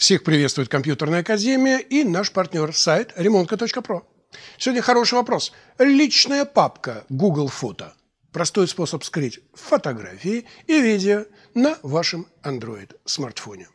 Всех приветствует Компьютерная Академия и наш партнер сайт ремонтка.про. Сегодня хороший вопрос. Личная папка Google Фото. Простой способ скрыть фотографии и видео на вашем Android-смартфоне.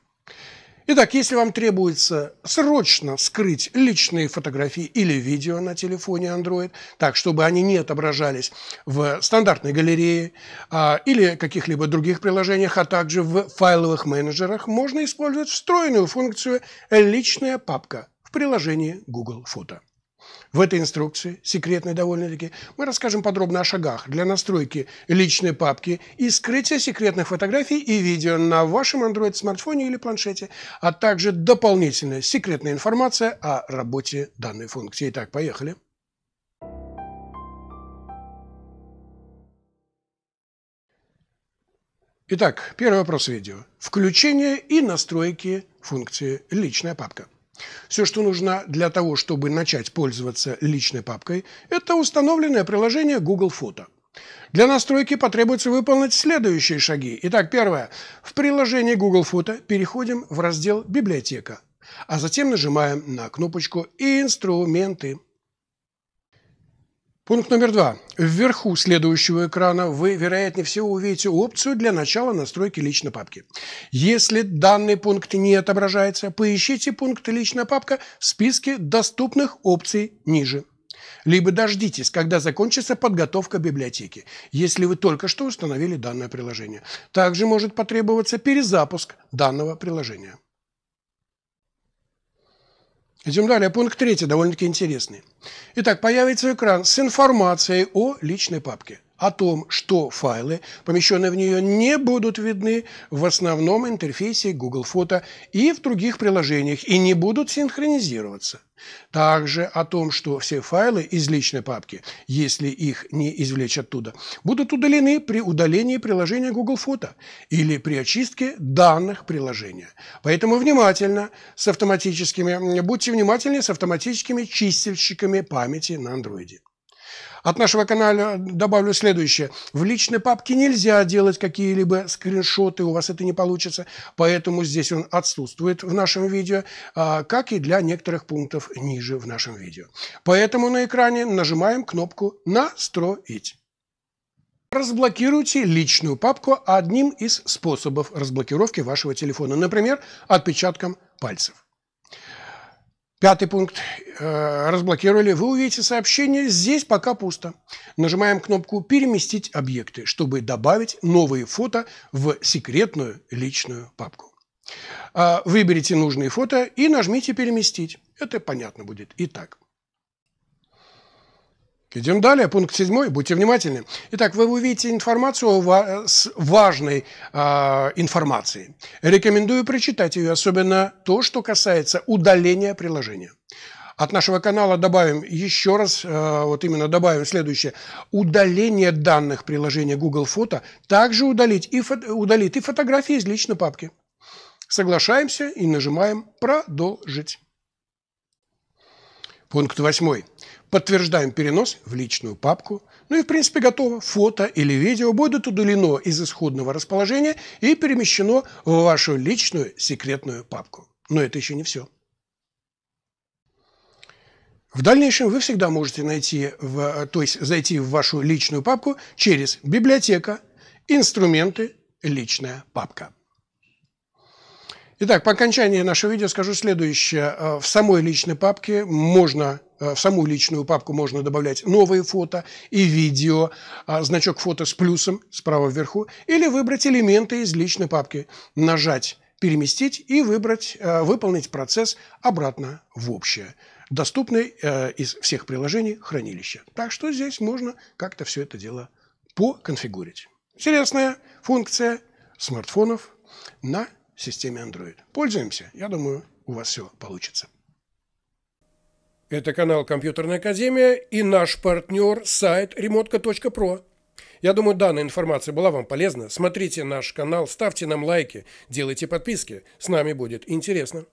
Итак, если вам требуется срочно скрыть личные фотографии или видео на телефоне Android, так, чтобы они не отображались в стандартной галерее а, или каких-либо других приложениях, а также в файловых менеджерах, можно использовать встроенную функцию «Личная папка» в приложении Google Фото. В этой инструкции, секретной довольно-таки, мы расскажем подробно о шагах для настройки личной папки и скрытия секретных фотографий и видео на вашем Android-смартфоне или планшете, а также дополнительная секретная информация о работе данной функции. Итак, поехали. Итак, первый вопрос видео. Включение и настройки функции «Личная папка». Все, что нужно для того, чтобы начать пользоваться личной папкой, это установленное приложение Google Фото. Для настройки потребуется выполнить следующие шаги. Итак, первое. В приложении Google Фото переходим в раздел «Библиотека», а затем нажимаем на кнопочку «Инструменты». Пункт номер два. Вверху следующего экрана вы, вероятнее всего, увидите опцию для начала настройки личной папки. Если данный пункт не отображается, поищите пункт «Личная папка» в списке доступных опций ниже. Либо дождитесь, когда закончится подготовка библиотеки, если вы только что установили данное приложение. Также может потребоваться перезапуск данного приложения. Идем далее. Пункт третий, довольно-таки интересный. Итак, появится экран с информацией о личной папке о том, что файлы, помещенные в нее, не будут видны в основном интерфейсе Google Фото и в других приложениях и не будут синхронизироваться. Также о том, что все файлы из личной папки, если их не извлечь оттуда, будут удалены при удалении приложения Google Фото или при очистке данных приложения. Поэтому внимательно с автоматическими, будьте внимательны с автоматическими чистильщиками памяти на андроиде. От нашего канала добавлю следующее. В личной папке нельзя делать какие-либо скриншоты, у вас это не получится, поэтому здесь он отсутствует в нашем видео, а, как и для некоторых пунктов ниже в нашем видео. Поэтому на экране нажимаем кнопку «Настроить». Разблокируйте личную папку одним из способов разблокировки вашего телефона, например, отпечатком пальцев. Пятый пункт. Э, разблокировали. Вы увидите сообщение. Здесь пока пусто. Нажимаем кнопку «Переместить объекты», чтобы добавить новые фото в секретную личную папку. Э, выберите нужные фото и нажмите «Переместить». Это понятно будет и так. Идем далее, пункт седьмой, будьте внимательны. Итак, вы увидите информацию с важной э, а, информацией. Рекомендую прочитать ее, особенно то, что касается удаления приложения. От нашего канала добавим еще раз, э, вот именно добавим следующее. Удаление данных приложения Google Фото также удалить и фото, удалит и фотографии из личной папки. Соглашаемся и нажимаем «Продолжить». Пункт восьмой. Подтверждаем перенос в личную папку. Ну и, в принципе, готово. Фото или видео будет удалено из исходного расположения и перемещено в вашу личную секретную папку. Но это еще не все. В дальнейшем вы всегда можете найти в, то есть зайти в вашу личную папку через «Библиотека», «Инструменты», «Личная папка». Итак, по окончании нашего видео скажу следующее. Э, в самой личной папке можно Э, в саму личную папку можно добавлять новые фото и видео, а, значок фото с плюсом справа вверху, или выбрать элементы из личной папки, нажать «Переместить» и выбрать, э, выполнить процесс обратно в общее, доступный э, из всех приложений хранилище Так что здесь можно как-то все это дело поконфигурить. Интересная функция смартфонов на системе Android. Пользуемся, я думаю, у вас все получится. Это канал «Компьютерная академия» и наш партнер сайт remotka.pro. Я думаю, данная информация была вам полезна. Смотрите наш канал, ставьте нам лайки, делайте подписки. С нами будет интересно.